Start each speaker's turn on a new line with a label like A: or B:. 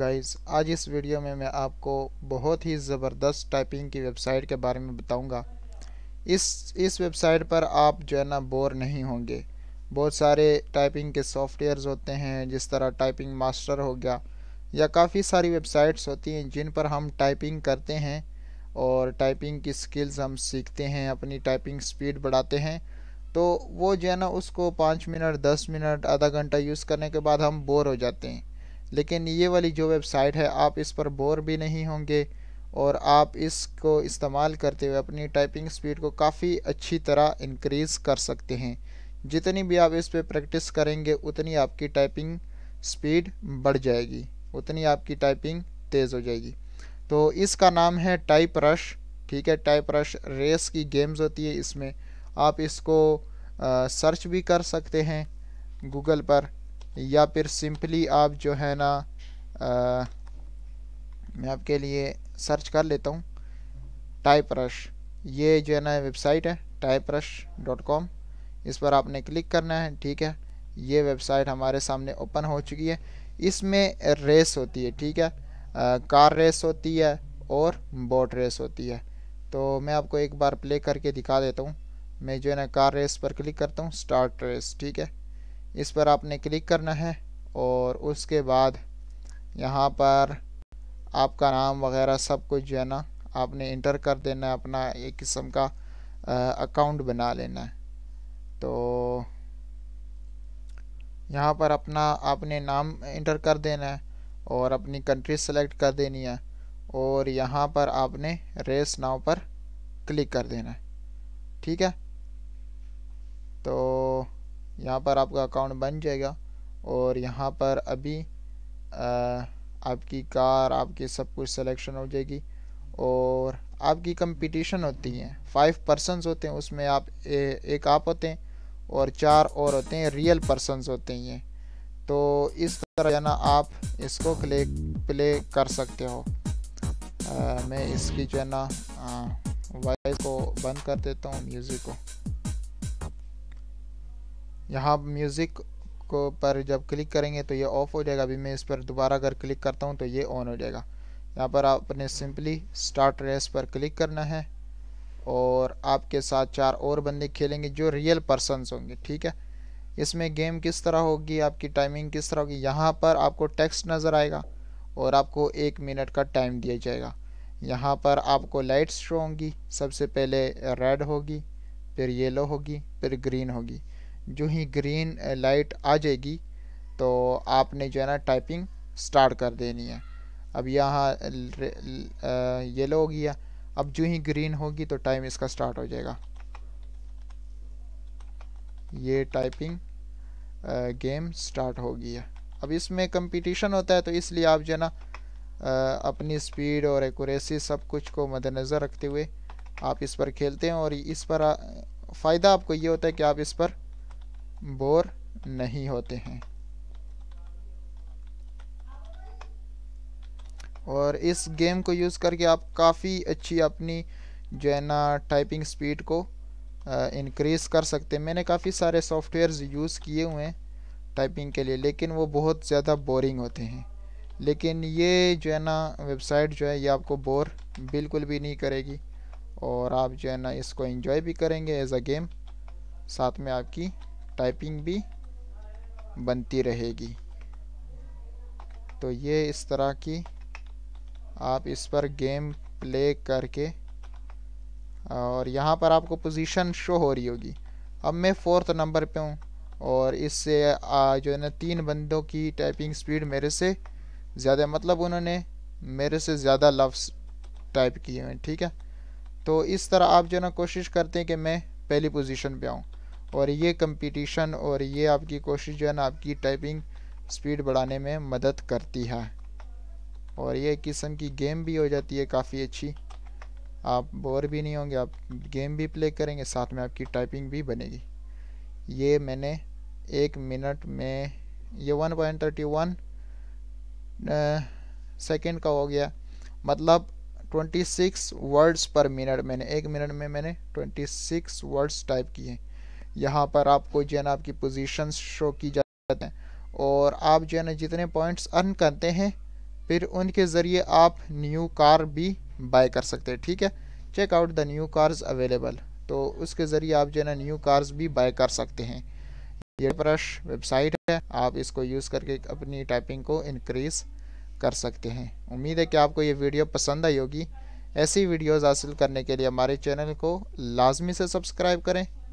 A: guys आज इस video में मैं आपको बहुत ही ज़बरदस्त टाइपिंग की वेबसाइट के बारे में बताऊंगा इस इस वेबसाइट पर आप जो है ना बोर नहीं होंगे बहुत सारे टाइपिंग के सॉफ्टवेयर्स होते हैं जिस तरह टाइपिंग मास्टर हो गया या काफ़ी सारी वेबसाइट्स होती हैं जिन पर हम टाइपिंग करते हैं और टाइपिंग की स्किल्स हम सीखते हैं अपनी टाइपिंग स्पीड बढ़ाते हैं तो वो जो है ना उसको पाँच मिनट दस मिनट आधा घंटा यूज़ करने के बाद हम बोर हो जाते हैं लेकिन ये वाली जो वेबसाइट है आप इस पर बोर भी नहीं होंगे और आप इसको इस्तेमाल करते हुए अपनी टाइपिंग स्पीड को काफ़ी अच्छी तरह इंक्रीज़ कर सकते हैं जितनी भी आप इस पर प्रैक्टिस करेंगे उतनी आपकी टाइपिंग स्पीड बढ़ जाएगी उतनी आपकी टाइपिंग तेज़ हो जाएगी तो इसका नाम है टाइप रश ठीक है टाइप रश रेस की गेम्स होती है इसमें आप इसको आ, सर्च भी कर सकते हैं गूगल पर या फिर सिंपली आप जो है ना आ, मैं आपके लिए सर्च कर लेता हूँ टाइप रश ये जो है ना वेबसाइट है टाइप रश डॉट कॉम इस पर आपने क्लिक करना है ठीक है ये वेबसाइट हमारे सामने ओपन हो चुकी है इसमें रेस होती है ठीक है आ, कार रेस होती है और बोट रेस होती है तो मैं आपको एक बार प्ले करके दिखा देता हूँ मैं जो है ना कार रेस पर क्लिक करता हूँ स्टार्ट रेस ठीक है इस पर आपने क्लिक करना है और उसके बाद यहाँ पर आपका नाम वगैरह सब कुछ जो है ना आपने इंटर कर देना है अपना एक किस्म का अकाउंट बना लेना है तो यहाँ पर अपना आपने नाम इंटर कर देना है और अपनी कंट्री सेलेक्ट कर देनी है और यहाँ पर आपने रेस नाव पर क्लिक कर देना है ठीक है तो यहाँ पर आपका अकाउंट बन जाएगा और यहाँ पर अभी आपकी कार आपकी सब कुछ सिलेक्शन हो जाएगी और आपकी कंपटीशन होती है फाइव पर्सनस होते हैं उसमें आप ए, एक आप होते हैं और चार और होते हैं रियल पर्सनस होते हैं ये तो इस तरह ना आप इसको क्ले प्ले कर सकते हो आ, मैं इसकी जो है ना वॉइस को बंद कर देता हूँ म्यूज़िक को यहाँ म्यूज़िक को पर जब क्लिक करेंगे तो ये ऑफ़ हो जाएगा अभी मैं इस पर दोबारा अगर क्लिक करता हूँ तो ये ऑन हो जाएगा यहाँ पर आपने सिंपली स्टार्ट रेस पर क्लिक करना है और आपके साथ चार और बंदे खेलेंगे जो रियल पर्सनस होंगे ठीक है इसमें गेम किस तरह होगी आपकी टाइमिंग किस तरह होगी यहाँ पर आपको टेक्स्ट नज़र आएगा और आपको एक मिनट का टाइम दिया जाएगा यहाँ पर आपको लाइट्स शो होंगी सबसे पहले रेड होगी फिर येलो होगी फिर ग्रीन होगी जो ही ग्रीन लाइट eh, आ जाएगी तो आपने जो है ना टाइपिंग स्टार्ट कर देनी है अब यहाँ येलो eh, eh, हो गया अब जो ही ग्रीन होगी तो टाइम इसका स्टार्ट हो जाएगा ये टाइपिंग गेम स्टार्ट हो गया है अब इसमें कंपटीशन होता है तो इसलिए आप जो है ना अपनी स्पीड और एक्यूरेसी सब कुछ को मद्देनज़र रखते हुए आप इस पर खेलते हैं और इस पर फ़ायदा आपको ये होता है कि आप इस पर बोर नहीं होते हैं और इस गेम को यूज़ करके आप काफ़ी अच्छी अपनी जो है ना टाइपिंग स्पीड को इनक्रीज़ कर सकते हैं मैंने काफ़ी सारे सॉफ्टवेयर्स यूज़ किए हुए हैं टाइपिंग के लिए लेकिन वो बहुत ज़्यादा बोरिंग होते हैं लेकिन ये जो है ना वेबसाइट जो है ये आपको बोर बिल्कुल भी नहीं करेगी और आप जो है ना इसको इंजॉय भी करेंगे एज अ गेम साथ में आपकी टाइपिंग भी बनती रहेगी तो ये इस तरह की आप इस पर गेम प्ले करके और यहाँ पर आपको पोजीशन शो हो रही होगी अब मैं फोर्थ नंबर पे हूँ और इससे जो है ना तीन बंदों की टाइपिंग स्पीड मेरे से ज़्यादा मतलब उन्होंने मेरे से ज़्यादा लफ्स टाइप किए हैं ठीक है तो इस तरह आप जो है ना कोशिश करते हैं कि मैं पहली पोजीशन पे आऊँ और ये कंपटीशन और ये आपकी कोशिश जो है ना आपकी टाइपिंग स्पीड बढ़ाने में मदद करती है और ये एक किस्म की गेम भी हो जाती है काफ़ी अच्छी आप बोर भी नहीं होंगे आप गेम भी प्ले करेंगे साथ में आपकी टाइपिंग भी बनेगी ये मैंने एक मिनट में ये one point thirty one second का हो गया मतलब twenty six words per minute मैंने एक मिनट में मैंने ट्वेंटी सिक्स वर्ड्स टाइप किए हैं यहाँ पर आपको जो है ना आपकी पोजीशंस शो की जाती हैं और आप जो है ना जितने पॉइंट्स अर्न करते हैं फिर उनके ज़रिए आप न्यू कार भी बाय कर सकते हैं ठीक है check out the new cars available तो उसके ज़रिए आप जो है ना न्यू कार्स भी बाय कर सकते हैं ये ब्रश वेबसाइट है आप इसको यूज़ करके अपनी टाइपिंग को इनक्रीज़ कर सकते हैं उम्मीद है कि आपको ये वीडियो पसंद आई होगी ऐसी वीडियोस हासिल करने के लिए हमारे चैनल को लाजमी से सब्सक्राइब करें